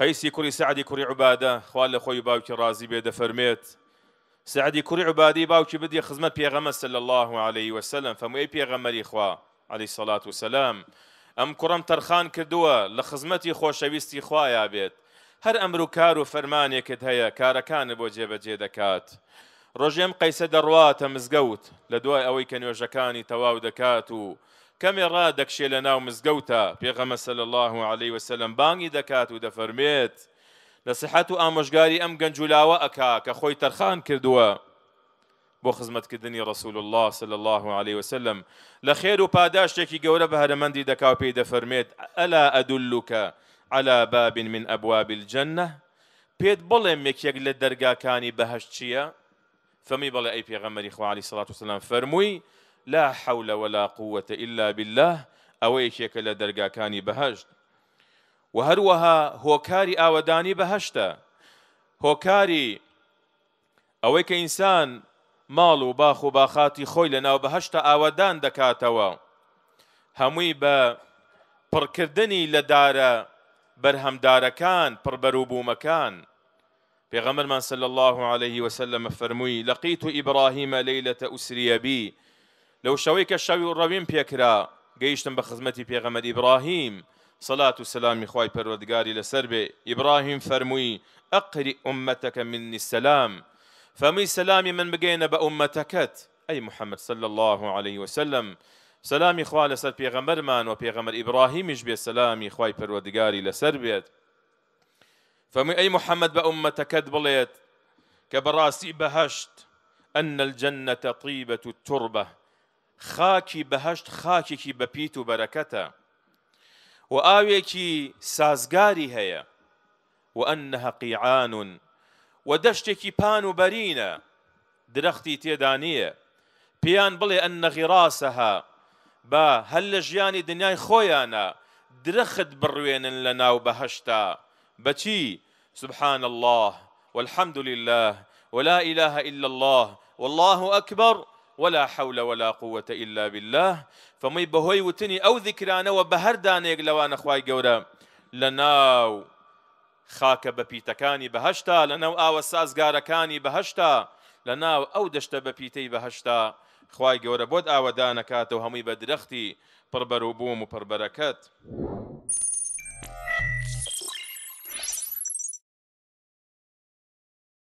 قەیسی کوری سعدی کوری عبادە خوال لە خۆی باوکی ڕازی بێ دەفەرمێت سعدی کوری عبادی باوکی بدی خزمەت پێغەمە سل الله عليه وسلم فەموی پێغەمەری خوا عليه سەلات و سەسلام ئەم کوڕم تەرخان کردووە لە خزمەتی خۆشەویستی خوایە بێت هەر ئەمر و کار و فەرمانێکت هەیە کارەکانە بۆ جێبەجێ دەکات ڕۆژێم قەیسە دەڕواتە مزگەوت لە دوای ئەوەی کە نوێژەکانی تەواو دەکات و كاميرا دەکشێ لە ناو مزگەوتە پێغەمە سەل الله عليه وسلم باني دكات ودفرميت دەفەرمێت لە سحەت و ئامۆژگاری ئەم گەنجولاوە ئەکا کە خۆی تەرخان رسول الله صلى الله عليه وسلم لە خێر تكي پاداشتێکی گەورە بە هەرەمەندی دەکاو پێی على باب من أبواب الجنة بيت بلم يكيك لدرقا كاني بهشتشيا فمي بلا أي بيغمري اخوة عليه الصلاة والسلام فرموي لا حول ولا قوة إلا بالله أو شكل درجا كاني بهشت وهروها هو كاري آوداني بهشتا هو كاري مالو باخو ماڵ و أو و أو دان لە ناو بەهشتا ئاوادان لدارا برهم بە پڕکردنی لە مكان في غمر من صلى الله عليه وسلم فرموي لقيت إبراهيم ليلة أسري بي لو شويك کە الرابين بيكرا پێکرا بخزمتي بيغمد إبراهيم صلاة السلام سلامی بردقاري لسربي إبراهيم فرموي أقرئ أمتك مني السلام فمي سەسلام من بگەینە بأمتكت أي محمد صلى الله عليه وسلم سلام خوا لسر بيغمر و وبيغمر إبراهيم إجبي السلام خوای بردقاري لسربي فمي أي محمد بأمتكت بليت كبراسي بهشت أن الجنة طيبة التربة خاکی بهشت خاکێکی بەپیت و بەرەکەتە و ئاوێکی سازگاری هەیە و انها قیعاان و دەشتێکی پان و بەرینە درەختی تێدا نییە پێیان بڵێ ئەن نەغیڕاسەها بە خويانا درخت ژیانی دنیای خۆیانە درەخت سبحان الله والحمد لله ولا إله إلا الله والله أكبر ولا حول ولا قوة إلا بالله فمي بهوي وتني أو ذكرانا وبهر دانيك لوان أخواي قورا لناو خاك ببيتكاني بهشتا لناو آو سازگاركاني بهشتا لناو أو دشت ببيتي بهشتا أخواي گەورە بود ئاوەدانەکاتەوە هەمووی همي بدرختي بربروبوم وبربركات و